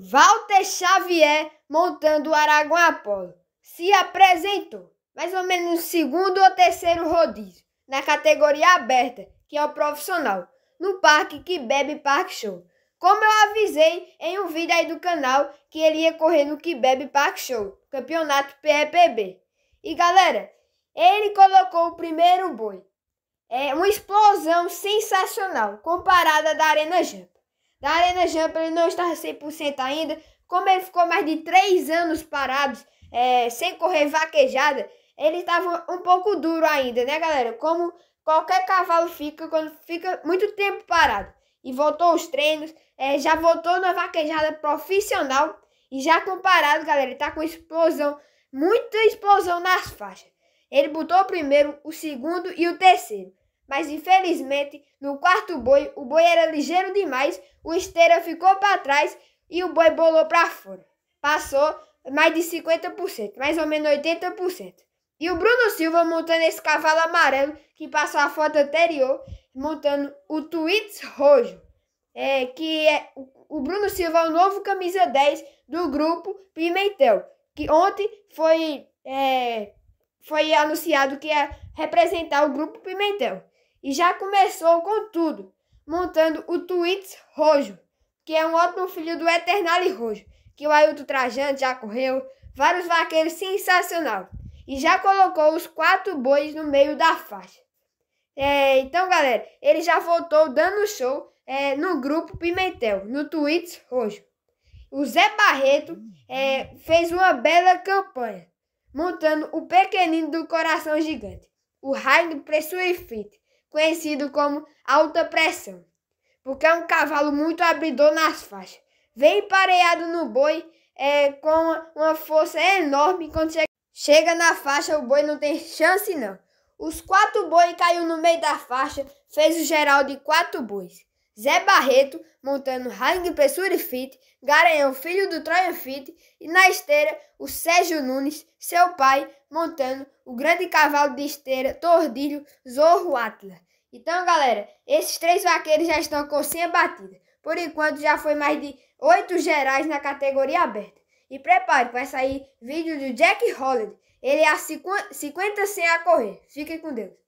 Walter Xavier montando o Aragão Apolo. se apresentou mais ou menos no segundo ou terceiro rodízio na categoria aberta, que é o profissional, no parque que bebe Park Show. Como eu avisei em um vídeo aí do canal que ele ia correr no que bebe Park Show, campeonato PEPB. E galera, ele colocou o primeiro boi. É uma explosão sensacional comparada da Arena Jump da Arena Jump ele não está 100% ainda. Como ele ficou mais de 3 anos parado, é, sem correr vaquejada, ele estava um pouco duro ainda, né, galera? Como qualquer cavalo fica quando fica muito tempo parado. E voltou aos treinos, é, já voltou na vaquejada profissional e já comparado, galera, ele tá com explosão, muita explosão nas faixas. Ele botou o primeiro, o segundo e o terceiro mas infelizmente no quarto boi o boi era ligeiro demais, o esteira ficou para trás e o boi bolou para fora. Passou mais de 50%, mais ou menos 80%. E o Bruno Silva montando esse cavalo amarelo que passou a foto anterior, montando o Twitch Rojo, é, que é o Bruno Silva é o novo camisa 10 do grupo Pimentel, que ontem foi, é, foi anunciado que ia representar o grupo Pimentel. E já começou com tudo, montando o Twitch Rojo, que é um ótimo filho do Eternale Rojo, que o Ailton Trajante já correu, vários vaqueiros sensacional. E já colocou os quatro bois no meio da faixa. É, então, galera, ele já voltou dando show é, no grupo Pimentel, no Twitch Rojo. O Zé Barreto é, fez uma bela campanha, montando o pequenino do coração gigante, o Raio Preço e Fit, conhecido como alta pressão, porque é um cavalo muito abridor nas faixas. Vem pareado no boi é, com uma força enorme. Quando chega na faixa, o boi não tem chance não. Os quatro bois caiu no meio da faixa, fez o geral de quatro bois. Zé Barreto montando Hang Pessuri Fit, Garanhão, filho do Troian Fit, e na esteira o Sérgio Nunes, seu pai, montando o grande cavalo de esteira Tordilho Zorro Atlas. Então, galera, esses três vaqueiros já estão com a batida. Por enquanto, já foi mais de oito gerais na categoria aberta. E prepare, vai sair vídeo do Jack Holland. Ele é a 50 sem a correr. Fiquem com Deus.